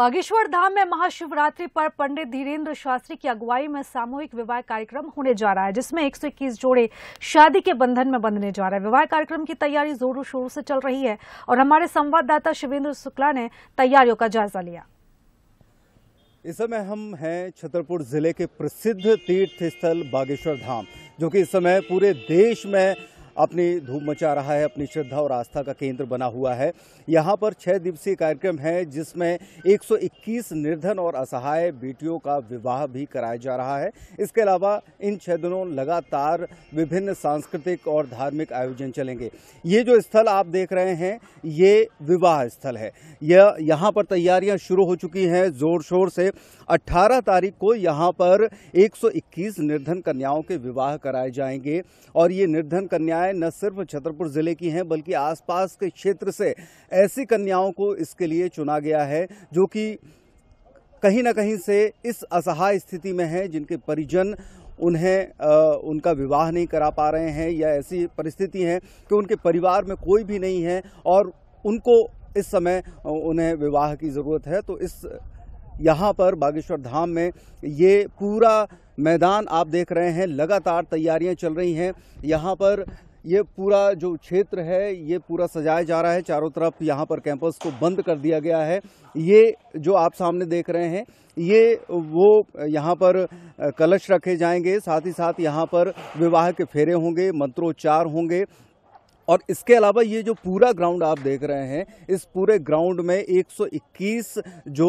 बागेश्वर धाम में महाशिवरात्रि पर पंडित धीरेन्द्र शास्त्री की अगुवाई में सामूहिक विवाह कार्यक्रम होने जा रहा है जिसमें 121 जोड़े शादी के बंधन में बंधने जा रहे हैं विवाह कार्यक्रम की तैयारी जोरों शोरों से चल रही है और हमारे संवाददाता शिवेंद्र शुक्ला ने तैयारियों का जायजा लिया इस समय हम हैं छतरपुर जिले के प्रसिद्ध तीर्थ स्थल बागेश्वर धाम जो कि इस समय पूरे देश में अपनी धूम मचा रहा है अपनी श्रद्धा और आस्था का केंद्र बना हुआ है यहाँ पर छः दिवसीय कार्यक्रम है जिसमें 121 निर्धन और असहाय बेटियों का विवाह भी कराया जा रहा है इसके अलावा इन छः दिनों लगातार विभिन्न सांस्कृतिक और धार्मिक आयोजन चलेंगे ये जो स्थल आप देख रहे हैं ये विवाह स्थल है यह यहाँ पर तैयारियां शुरू हो चुकी हैं ज़ोर शोर से 18 तारीख को यहाँ पर 121 निर्धन कन्याओं के विवाह कराए जाएंगे और ये निर्धन कन्याएं न सिर्फ छतरपुर ज़िले की हैं बल्कि आसपास के क्षेत्र से ऐसी कन्याओं को इसके लिए चुना गया है जो कि कहीं ना कहीं से इस असहाय स्थिति में हैं जिनके परिजन उन्हें उनका विवाह नहीं करा पा रहे हैं या ऐसी परिस्थिति है कि उनके परिवार में कोई भी नहीं है और उनको इस समय उन्हें विवाह की ज़रूरत है तो इस यहाँ पर बागेश्वर धाम में ये पूरा मैदान आप देख रहे हैं लगातार तैयारियां चल रही हैं यहाँ पर ये पूरा जो क्षेत्र है ये पूरा सजाया जा रहा है चारों तरफ यहाँ पर कैंपस को बंद कर दिया गया है ये जो आप सामने देख रहे हैं ये वो यहाँ पर कलश रखे जाएंगे साथ ही साथ यहाँ पर विवाह के फेरे होंगे मंत्रोच्चार होंगे और इसके अलावा ये जो पूरा ग्राउंड आप देख रहे हैं इस पूरे ग्राउंड में 121 जो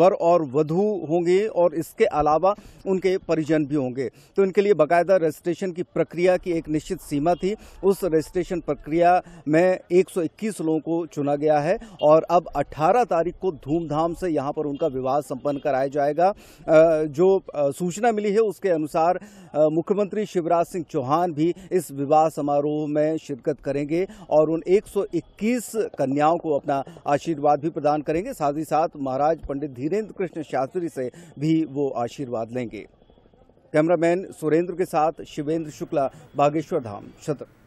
वर और वधु होंगे और इसके अलावा उनके परिजन भी होंगे तो इनके लिए बाकायदा रजिस्ट्रेशन की प्रक्रिया की एक निश्चित सीमा थी उस रजिस्ट्रेशन प्रक्रिया में 121 लोगों को चुना गया है और अब 18 तारीख को धूमधाम से यहाँ पर उनका विवाह सम्पन्न कराया जाएगा जो सूचना मिली है उसके अनुसार मुख्यमंत्री शिवराज सिंह चौहान भी इस विवाह समारोह में शिरकत स्वागत करेंगे और उन 121 कन्याओं को अपना आशीर्वाद भी प्रदान करेंगे साथ ही साथ महाराज पंडित धीरेन्द्र कृष्ण शास्त्री से भी वो आशीर्वाद लेंगे कैमरामैन सुरेंद्र के साथ शिवेंद्र शुक्ला बागेश्वर धाम छत्र